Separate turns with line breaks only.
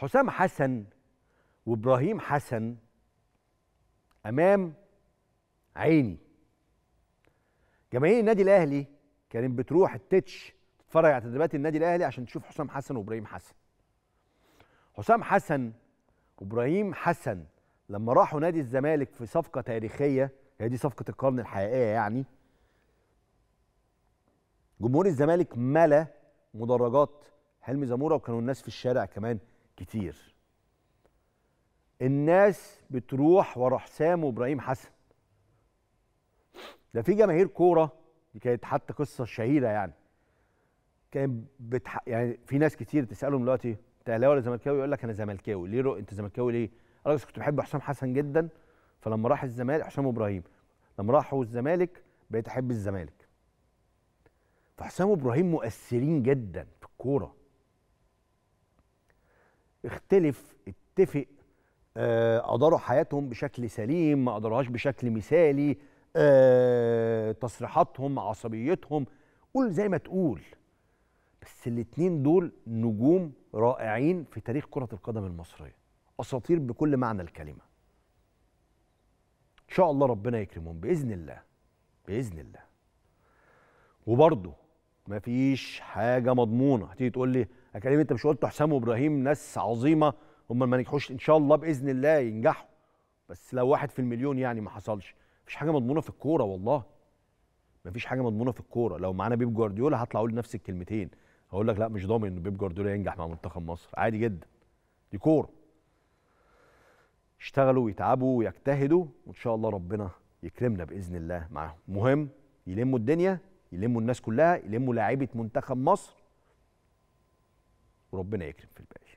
حسام حسن وابراهيم حسن امام عيني جماهير النادي الاهلي كانت بتروح التتش تتفرج على تدريبات النادي الاهلي عشان تشوف حسام حسن وابراهيم حسن حسام حسن وابراهيم حسن لما راحوا نادي الزمالك في صفقه تاريخيه هي دي صفقه القرن الحقيقيه يعني جمهور الزمالك ملا مدرجات حلمي زموره وكانوا الناس في الشارع كمان كتير الناس بتروح ورا حسام وابراهيم حسن ده في جماهير كوره دي كانت حتى قصه شهيره يعني كان بتح... يعني في ناس كتير تسالهم دلوقتي انت اهلاوي ولا زملكاوي يقول لك انا زملكاوي ليه رو... انت زملكاوي ليه؟ انا كنت بحب حسام حسن جدا فلما راح الزمالك حسام وابراهيم لما راحوا الزمالك بقيت احب الزمالك فحسام وابراهيم مؤثرين جدا في الكوره اختلف اتفق آه، أداروا حياتهم بشكل سليم ما أداروهاش بشكل مثالي آه، تصريحاتهم عصبيتهم قول زي ما تقول بس الاتنين دول نجوم رائعين في تاريخ كرة القدم المصرية أساطير بكل معنى الكلمة إن شاء الله ربنا يكرمهم بإذن الله بإذن الله وبرضه فيش حاجة مضمونة هتيجي تقول لي يا كريم انت مش قلت حسام وابراهيم ناس عظيمه هم ما نجحوش ان شاء الله باذن الله ينجحوا بس لو واحد في المليون يعني ما حصلش مفيش حاجه مضمونه في الكوره والله مفيش حاجه مضمونه في الكوره لو معانا بيب جوارديولا هطلع اقول نفس الكلمتين هقول لك لا مش ضامن ان بيب جوارديولا ينجح مع منتخب مصر عادي جدا دي كوره يشتغلوا ويتعبوا ويجتهدوا وان شاء الله ربنا يكرمنا باذن الله معاهم مهم يلموا الدنيا يلموا الناس كلها يلموا لاعيبه منتخب مصر وربنا يكرم في الباقي